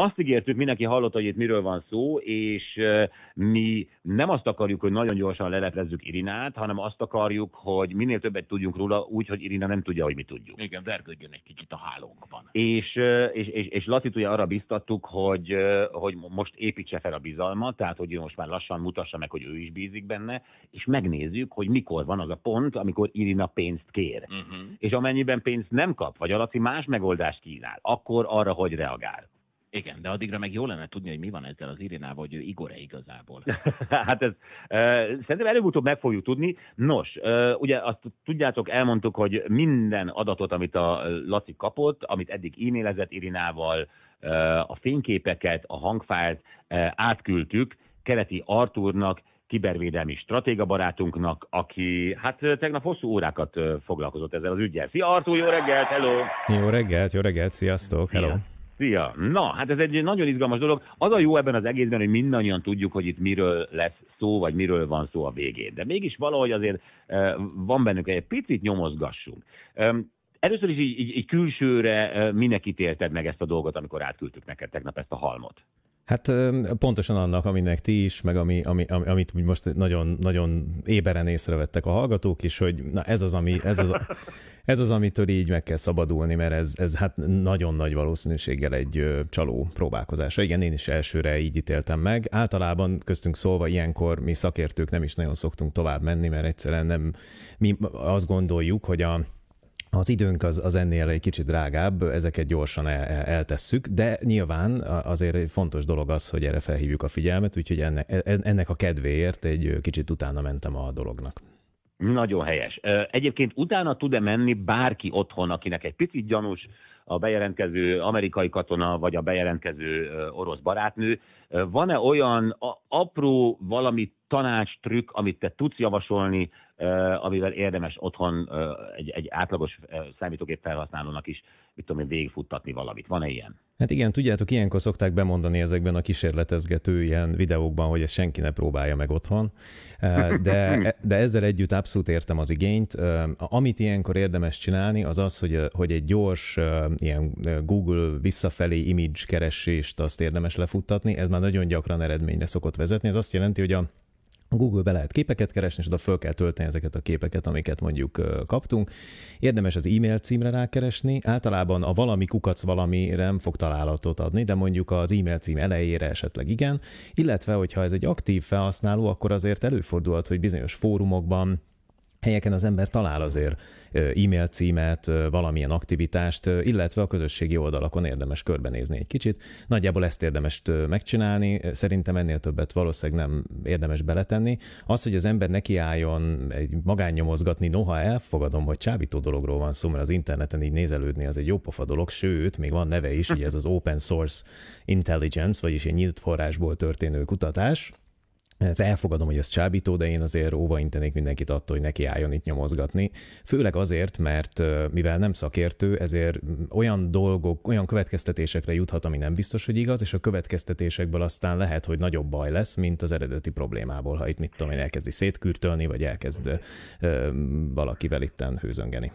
Azt ígértük, mindenki hallotta, hogy itt miről van szó, és mi nem azt akarjuk, hogy nagyon gyorsan leleplezzük Irinát, hanem azt akarjuk, hogy minél többet tudjunk róla, úgy, hogy Irina nem tudja, hogy mi tudjuk. Igen, vergődjön egy kicsit a hálónkban. És, és, és, és Latit ugye arra biztattuk, hogy, hogy most építse fel a bizalmat, tehát hogy ő most már lassan mutassa meg, hogy ő is bízik benne, és megnézzük, hogy mikor van az a pont, amikor Irina pénzt kér. Uh-huh. És amennyiben pénzt nem kap, vagy Laci más megoldást kínál, akkor arra hogy reagál. Igen, de addigra meg jó lenne tudni, hogy mi van ezzel az Irénával, hogy ő Igore igazából. hát ez e, szerintem előbb-utóbb meg fogjuk tudni. Nos, e, ugye azt tudjátok, elmondtuk, hogy minden adatot, amit a Laci kapott, amit eddig e-mailezett Irinával, e, a fényképeket, a hangfájlt e, átküldtük Keleti Artúrnak, kibervédelmi stratéga barátunknak, aki hát tegnap hosszú órákat foglalkozott ezzel az ügyel. Szia Artúr, jó reggelt, hello! Jó reggelt, jó reggelt, sziasztok, hello! Szia. Szia! Na, hát ez egy nagyon izgalmas dolog. Az a jó ebben az egészben, hogy mindannyian tudjuk, hogy itt miről lesz szó, vagy miről van szó a végén. De mégis valahogy azért eh, van bennünk, egy picit nyomozgassunk. Először is így, így, így külsőre eh, minek ítélted meg ezt a dolgot, amikor átküldtük neked tegnap ezt a halmot? Hát pontosan annak, aminek ti is, meg ami, ami, amit most nagyon, nagyon éberen észrevettek a hallgatók is, hogy na ez az, ami, ez az, ez az, amitől így meg kell szabadulni, mert ez, ez hát nagyon nagy valószínűséggel egy csaló próbálkozása. Igen, én is elsőre így ítéltem meg. Általában köztünk szólva ilyenkor mi szakértők nem is nagyon szoktunk tovább menni, mert egyszerűen nem, mi azt gondoljuk, hogy a, az időnk az, az ennél egy kicsit drágább, ezeket gyorsan el, e, eltesszük, de nyilván azért egy fontos dolog az, hogy erre felhívjuk a figyelmet, úgyhogy ennek, e, ennek a kedvéért egy kicsit utána mentem a dolognak. Nagyon helyes. Egyébként utána tud-e menni bárki otthon, akinek egy picit gyanús a bejelentkező amerikai katona, vagy a bejelentkező orosz barátnő? Van-e olyan apró valami tanács, trükk, amit te tudsz javasolni Eh, amivel érdemes otthon eh, egy, egy átlagos eh, számítógép felhasználónak is, mit tudom én, végigfuttatni valamit. Van-e ilyen? Hát igen, tudjátok, ilyenkor szokták bemondani ezekben a kísérletezgető ilyen videókban, hogy ezt senki ne próbálja meg otthon, de, e, de ezzel együtt abszolút értem az igényt. Amit ilyenkor érdemes csinálni, az az, hogy, hogy egy gyors ilyen Google visszafelé image keresést azt érdemes lefuttatni, ez már nagyon gyakran eredményre szokott vezetni. Ez azt jelenti, hogy a Google-be lehet képeket keresni, és oda föl kell tölteni ezeket a képeket, amiket mondjuk kaptunk. Érdemes az e-mail címre rákeresni. Általában a valami kukac valami nem fog találatot adni, de mondjuk az e-mail cím elejére esetleg igen. Illetve, hogyha ez egy aktív felhasználó, akkor azért előfordulhat, hogy bizonyos fórumokban helyeken az ember talál azért e-mail címet, valamilyen aktivitást, illetve a közösségi oldalakon érdemes körbenézni egy kicsit. Nagyjából ezt érdemes megcsinálni, szerintem ennél többet valószínűleg nem érdemes beletenni. Az, hogy az ember nekiálljon egy magánnyomozgatni, noha elfogadom, hogy csábító dologról van szó, mert az interneten így nézelődni az egy jópofa dolog, sőt, még van neve is, ugye ez az open source intelligence, vagyis egy nyílt forrásból történő kutatás, ez elfogadom, hogy ez csábító, de én azért óvaintenék mindenkit attól, hogy neki álljon itt nyomozgatni. Főleg azért, mert mivel nem szakértő, ezért olyan dolgok, olyan következtetésekre juthat, ami nem biztos, hogy igaz, és a következtetésekből aztán lehet, hogy nagyobb baj lesz, mint az eredeti problémából, ha itt mit tudom én, elkezdi szétkürtölni, vagy elkezd ö, valakivel itten hőzöngeni.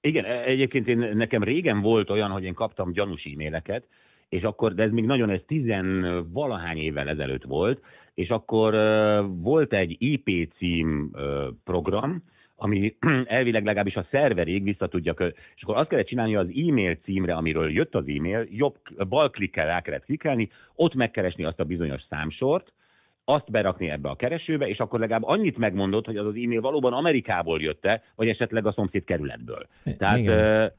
Igen, e, egyébként én, nekem régen volt olyan, hogy én kaptam gyanús e-maileket, és akkor, de ez még nagyon, ez tizen valahány évvel ezelőtt volt, és akkor volt egy IP cím program, ami elvileg legalábbis a szerverig visszatudja és akkor azt kellett csinálni, az e-mail címre, amiről jött az e-mail, jobb bal klikkel rá kellett klikkelni, ott megkeresni azt a bizonyos számsort, azt berakni ebbe a keresőbe, és akkor legalább annyit megmondott, hogy az az e-mail valóban Amerikából jött-e, vagy esetleg a szomszéd kerületből. Tehát, Igen.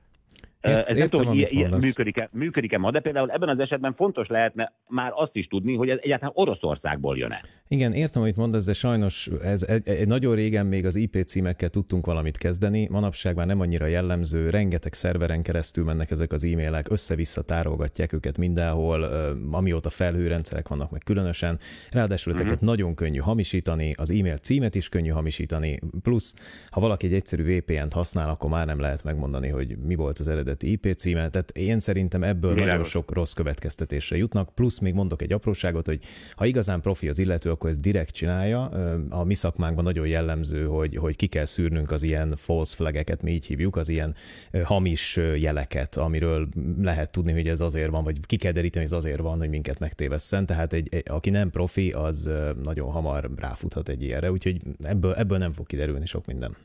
Ért, ez nem tudom, hogy ilyen, működik-e, működik-e ma, de például ebben az esetben fontos lehetne már azt is tudni, hogy ez egyáltalán Oroszországból jön-e. Igen, értem, amit mondasz, de sajnos ez egy, egy nagyon régen még az IP címekkel tudtunk valamit kezdeni, manapság már nem annyira jellemző, rengeteg szerveren keresztül mennek ezek az e-mailek, össze-vissza tárolgatják őket mindenhol, amióta felhőrendszerek vannak meg különösen, ráadásul mhm. ezeket mm-hmm. nagyon könnyű hamisítani, az e-mail címet is könnyű hamisítani, plusz ha valaki egy egyszerű VPN-t használ, akkor már nem lehet megmondani, hogy mi volt az eredet eredeti IP címe, tehát én szerintem ebből Milyen? nagyon sok rossz következtetésre jutnak, plusz még mondok egy apróságot, hogy ha igazán profi az illető, akkor ezt direkt csinálja. A mi szakmánkban nagyon jellemző, hogy, hogy ki kell szűrnünk az ilyen false flageket, mi így hívjuk, az ilyen hamis jeleket, amiről lehet tudni, hogy ez azért van, vagy ki kell deríteni, hogy ez azért van, hogy minket megtévesszen. Tehát egy, egy, aki nem profi, az nagyon hamar ráfuthat egy ilyenre, úgyhogy ebből, ebből nem fog kiderülni sok minden.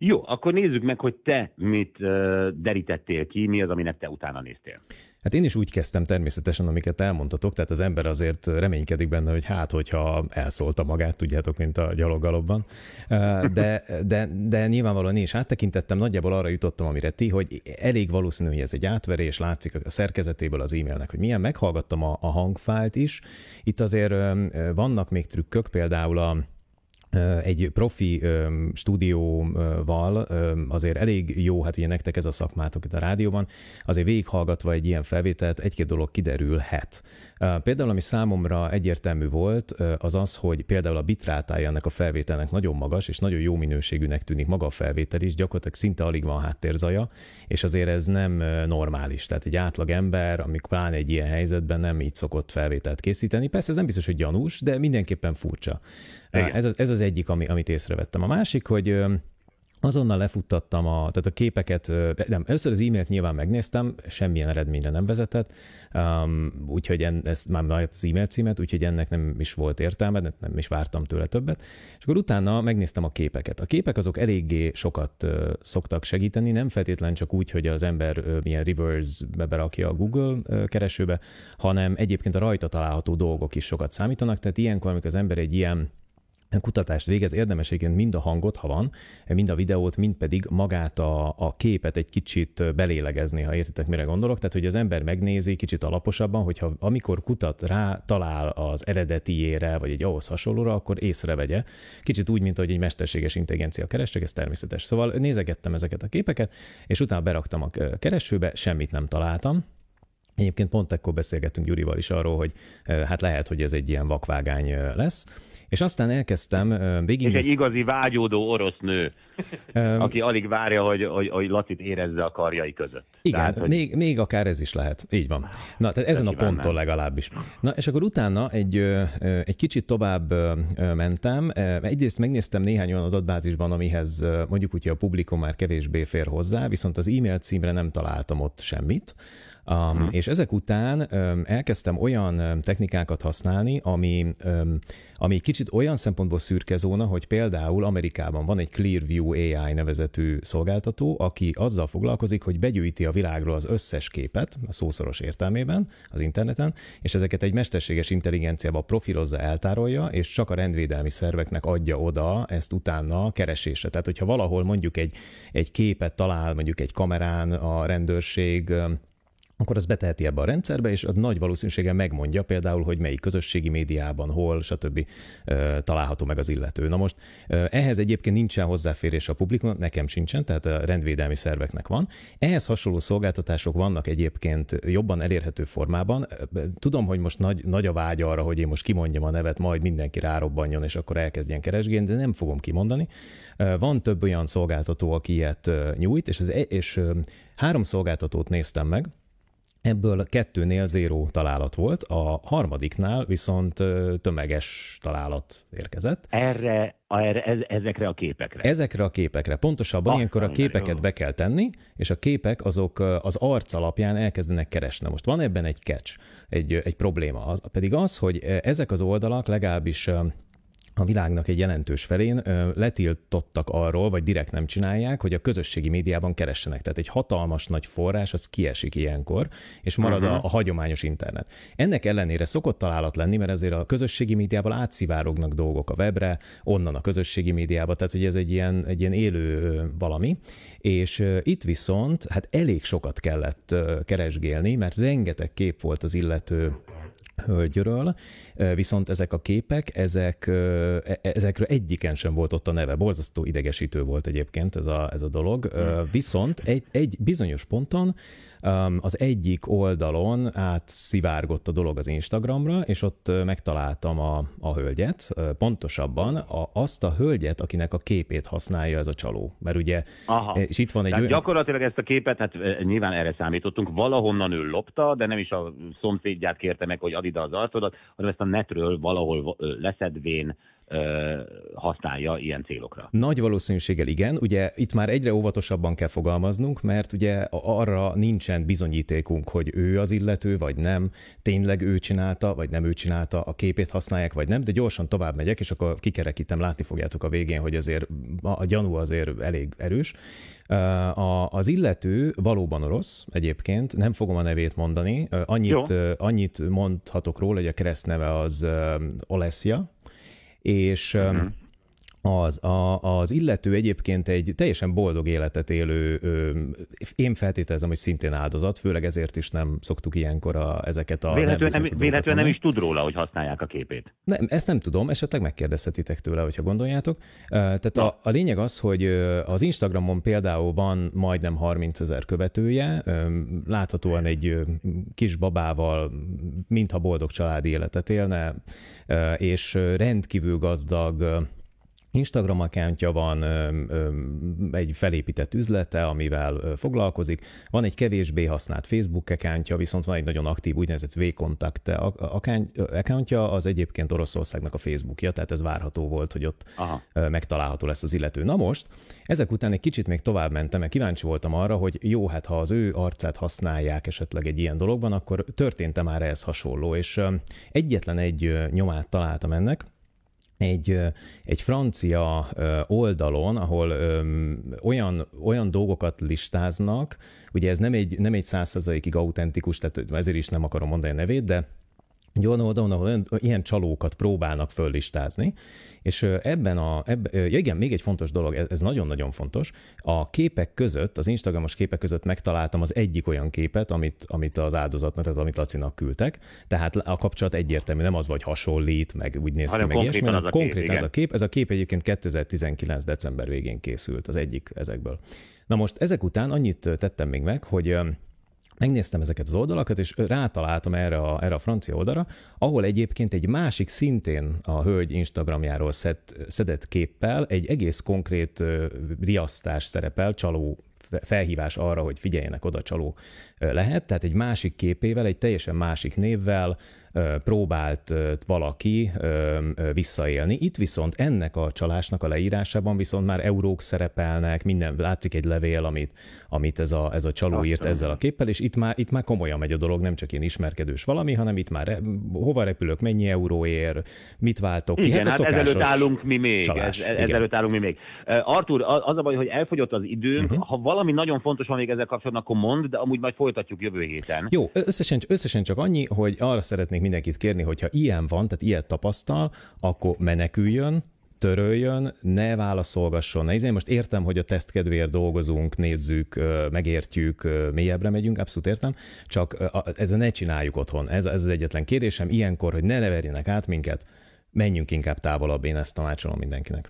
Jó, akkor nézzük meg, hogy te mit derítettél ki, mi az, aminek te utána néztél. Hát én is úgy kezdtem természetesen, amiket elmondtatok, tehát az ember azért reménykedik benne, hogy hát, hogyha elszólta magát, tudjátok, mint a gyaloggalobban. De, de, de nyilvánvalóan én is áttekintettem, nagyjából arra jutottam, amire ti, hogy elég valószínű, hogy ez egy átverés, látszik a szerkezetéből az e-mailnek, hogy milyen meghallgattam a, a is. Itt azért vannak még trükkök, például a egy profi stúdióval azért elég jó, hát ugye nektek ez a szakmátok itt a rádióban, azért végighallgatva egy ilyen felvételt egy-két dolog kiderülhet. Például, ami számomra egyértelmű volt, az az, hogy például a bitrátája ennek a felvételnek nagyon magas, és nagyon jó minőségűnek tűnik maga a felvétel is, gyakorlatilag szinte alig van háttérzaja, és azért ez nem normális. Tehát egy átlag ember, amik pláne egy ilyen helyzetben nem így szokott felvételt készíteni. Persze ez nem biztos, hogy gyanús, de mindenképpen furcsa. Igen. Ez, az, ez az egyik, ami, amit észrevettem. A másik, hogy azonnal lefuttattam a, tehát a képeket, nem, először az e-mailt nyilván megnéztem, semmilyen eredményre nem vezetett, um, úgyhogy en, ezt már az e-mail címet, úgyhogy ennek nem is volt értelme, nem is vártam tőle többet, és akkor utána megnéztem a képeket. A képek azok eléggé sokat uh, szoktak segíteni, nem feltétlen csak úgy, hogy az ember uh, milyen reverse-be berakja a Google uh, keresőbe, hanem egyébként a rajta található dolgok is sokat számítanak, tehát ilyenkor, amikor az ember egy ilyen kutatást végez, érdemes egyébként mind a hangot, ha van, mind a videót, mind pedig magát a, a képet egy kicsit belélegezni, ha értitek, mire gondolok. Tehát, hogy az ember megnézi kicsit alaposabban, hogyha amikor kutat rá, talál az eredetiére, vagy egy ahhoz hasonlóra, akkor észrevegye. Kicsit úgy, mint hogy egy mesterséges intelligencia keresek, ez természetes. Szóval nézegettem ezeket a képeket, és utána beraktam a keresőbe, semmit nem találtam, Egyébként pont ekkor beszélgettünk Gyurival is arról, hogy hát lehet, hogy ez egy ilyen vakvágány lesz, és aztán elkezdtem végig... És egy igazi vágyódó orosz nő, aki alig várja, hogy, hogy, hogy Latit érezze a karjai között. Igen, tehát, hogy... még, még akár ez is lehet. Így van. Na, tehát ezen a ponton legalábbis. Na, és akkor utána egy, egy kicsit tovább mentem. Egyrészt megnéztem néhány olyan adatbázisban, amihez mondjuk úgy, hogy a publikum már kevésbé fér hozzá, viszont az e-mail címre nem találtam ott semmit Hm. Um, És ezek után um, elkezdtem olyan um, technikákat használni, ami, um, ami kicsit olyan szempontból szürke zóna, hogy például Amerikában van egy Clearview AI nevezetű szolgáltató, aki azzal foglalkozik, hogy begyűjti a világról az összes képet, a szószoros értelmében, az interneten, és ezeket egy mesterséges intelligenciába profilozza, eltárolja, és csak a rendvédelmi szerveknek adja oda ezt utána keresésre. Tehát, hogyha valahol mondjuk egy, egy képet talál, mondjuk egy kamerán a rendőrség, um, akkor az beteheti ebbe a rendszerbe, és a nagy valószínűséggel megmondja például, hogy melyik közösségi médiában, hol, stb. található meg az illető. Na most ehhez egyébként nincsen hozzáférés a publikumnak, nekem sincsen, tehát a rendvédelmi szerveknek van. Ehhez hasonló szolgáltatások vannak egyébként jobban elérhető formában. Tudom, hogy most nagy, nagy a vágy arra, hogy én most kimondjam a nevet, majd mindenki rárobbanjon, és akkor elkezdjen keresgélni, de nem fogom kimondani. Van több olyan szolgáltató, aki ilyet nyújt, és, ez, e, és három szolgáltatót néztem meg, Ebből kettőnél zéró találat volt, a harmadiknál viszont tömeges találat érkezett. Erre, a erre ezekre a képekre? Ezekre a képekre. Pontosabban Aztán ilyenkor a képeket jó. be kell tenni, és a képek azok az arc alapján elkezdenek keresni. Most van ebben egy catch, egy, egy probléma, az, pedig az, hogy ezek az oldalak legalábbis a világnak egy jelentős felén letiltottak arról, vagy direkt nem csinálják, hogy a közösségi médiában keressenek. Tehát egy hatalmas nagy forrás, az kiesik ilyenkor, és marad uh-huh. a, hagyományos internet. Ennek ellenére szokott találat lenni, mert ezért a közösségi médiában átszivárognak dolgok a webre, onnan a közösségi médiába, tehát hogy ez egy ilyen, egy ilyen élő valami. És itt viszont hát elég sokat kellett keresgélni, mert rengeteg kép volt az illető hölgyről, viszont ezek a képek, ezek, e, ezekről egyiken sem volt ott a neve. Borzasztó idegesítő volt egyébként ez a, ez a dolog. Hmm. Viszont egy, egy bizonyos ponton az egyik oldalon átszivárgott a dolog az Instagramra, és ott megtaláltam a, a hölgyet, pontosabban a, azt a hölgyet, akinek a képét használja ez a csaló. Mert ugye, Aha. és itt van egy... Tehát ő... gyakorlatilag ezt a képet, hát nyilván erre számítottunk, valahonnan ő lopta, de nem is a szomszédját kérte meg, hogy adidd az arcodat, hanem ezt a netről valahol leszedvén, használja ilyen célokra. Nagy valószínűséggel igen, ugye itt már egyre óvatosabban kell fogalmaznunk, mert ugye arra nincsen bizonyítékunk, hogy ő az illető, vagy nem, tényleg ő csinálta, vagy nem ő csinálta, a képét használják, vagy nem, de gyorsan tovább megyek, és akkor kikerekítem, látni fogjátok a végén, hogy azért a gyanú azért elég erős. A, az illető valóban orosz egyébként, nem fogom a nevét mondani, annyit, annyit mondhatok róla, hogy a kereszt neve az Olesia és uh az, a, az illető egyébként egy teljesen boldog életet élő, ö, én feltételezem, hogy szintén áldozat, főleg ezért is nem szoktuk ilyenkor a, ezeket a... Véletlenül nem, nem, véletlenül nem is tud róla, hogy használják a képét. Nem, ezt nem tudom, esetleg megkérdezhetitek tőle, hogyha gondoljátok. Tehát a, a lényeg az, hogy az Instagramon például van majdnem 30 ezer követője, láthatóan egy kis babával, mintha boldog családi életet élne, és rendkívül gazdag Instagram accountja van, egy felépített üzlete, amivel foglalkozik, van egy kevésbé használt Facebook accountja, viszont van egy nagyon aktív úgynevezett V-kontakt accountja, az egyébként Oroszországnak a Facebookja, tehát ez várható volt, hogy ott Aha. megtalálható lesz az illető. Na most, ezek után egy kicsit még tovább mentem, mert kíváncsi voltam arra, hogy jó, hát ha az ő arcát használják esetleg egy ilyen dologban, akkor történt-e már ez hasonló, és egyetlen egy nyomát találtam ennek, egy, egy francia oldalon, ahol olyan, olyan dolgokat listáznak, ugye ez nem egy, nem egy százszerzalékig autentikus, tehát ezért is nem akarom mondani a nevét, de egy olyan oldalon, ahol ilyen csalókat próbálnak föllistázni, és ebben a, ebben, ja igen, még egy fontos dolog, ez nagyon-nagyon fontos, a képek között, az Instagramos képek között megtaláltam az egyik olyan képet, amit, amit az áldozatnak, tehát amit Lacinak küldtek, tehát a kapcsolat egyértelmű, nem az vagy hasonlít, meg úgy néz ki, meg ilyesmi, a, konkrét kép, ez a kép, ez a kép egyébként 2019. december végén készült, az egyik ezekből. Na most ezek után annyit tettem még meg, hogy megnéztem ezeket az oldalakat, és rátaláltam erre a, erre a francia oldalra, ahol egyébként egy másik szintén a hölgy Instagramjáról szed, szedett képpel egy egész konkrét riasztás szerepel, csaló felhívás arra, hogy figyeljenek oda, csaló lehet, tehát egy másik képével, egy teljesen másik névvel, próbált valaki visszaélni. Itt viszont ennek a csalásnak a leírásában viszont már eurók szerepelnek, minden, látszik egy levél, amit, amit ez, a, ez a csaló írt ezzel a képpel, és itt már, itt már komolyan megy a dolog, nem csak én ismerkedős valami, hanem itt már hova repülök, mennyi euró ér, mit váltok ki. Igen, hát, hát ezelőtt állunk mi még. Csalás. Ez, ezelőtt Igen. állunk mi még. Artur, az a baj, hogy elfogyott az időnk, uh-huh. Mhm. ha valami nagyon fontos van még ezzel kapcsolatban, akkor mond, de amúgy majd folytatjuk jövő héten. Jó, összesen, összesen csak annyi, hogy arra szeretnék mindenkit kérni, hogyha ilyen van, tehát ilyet tapasztal, akkor meneküljön, töröljön, ne válaszolgasson. Ne, én izé, most értem, hogy a tesztkedvéért dolgozunk, nézzük, megértjük, mélyebbre megyünk, abszolút értem, csak ez ne csináljuk otthon. Ez, ez az egyetlen kérésem ilyenkor, hogy ne leverjenek át minket, menjünk inkább távolabb, én ezt tanácsolom mindenkinek.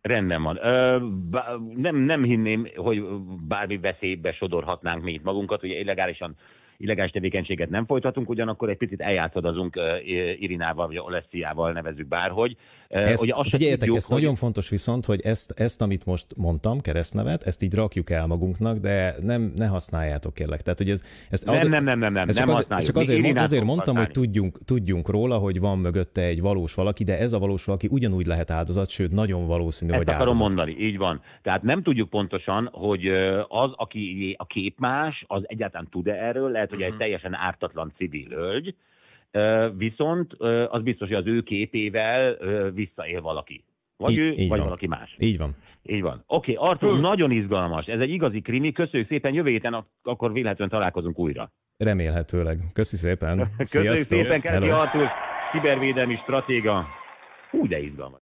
Rendben van. Ö, bá, nem, nem hinném, hogy bármi veszélybe sodorhatnánk mi itt magunkat, ugye illegálisan illegális tevékenységet nem folytatunk, ugyanakkor egy picit eljátszadozunk Irinával vagy Olesziával, nevezzük bárhogy. Ezt, Ugye azt figyeljetek, tudjuk, ez hogy... nagyon fontos viszont, hogy ezt, ezt, amit most mondtam, keresztnevet, ezt így rakjuk el magunknak, de nem, ne használjátok kérlek. Tehát, hogy ez, ez nem, az, nem, nem, nem, nem, nem, ez nem az, Csak azért, mond, azért mondtam, használni. hogy tudjunk, tudjunk róla, hogy van mögötte egy valós valaki, de ez a valós valaki ugyanúgy lehet áldozat, sőt, nagyon valószínű, Ezt hogy akarom áldozat. mondani, így van. Tehát nem tudjuk pontosan, hogy az, aki a kép más, az egyáltalán tud-e erről, lehet, hogy egy mhm. teljesen ártatlan civil hölgy, viszont az biztos, hogy az ő képével visszaél valaki. Vagy így, ő, így vagy van. valaki más. Így van. Így van. Oké, okay, Artur, Hú. Hm. nagyon izgalmas. Ez egy igazi krimi. Köszönjük szépen. Jövő héten akkor véletlenül találkozunk újra. Remélhetőleg. Köszi szépen. Köszönjük Sziasztok. szépen, Kerti Artur, kibervédelmi stratéga. Úgy de izgalmas.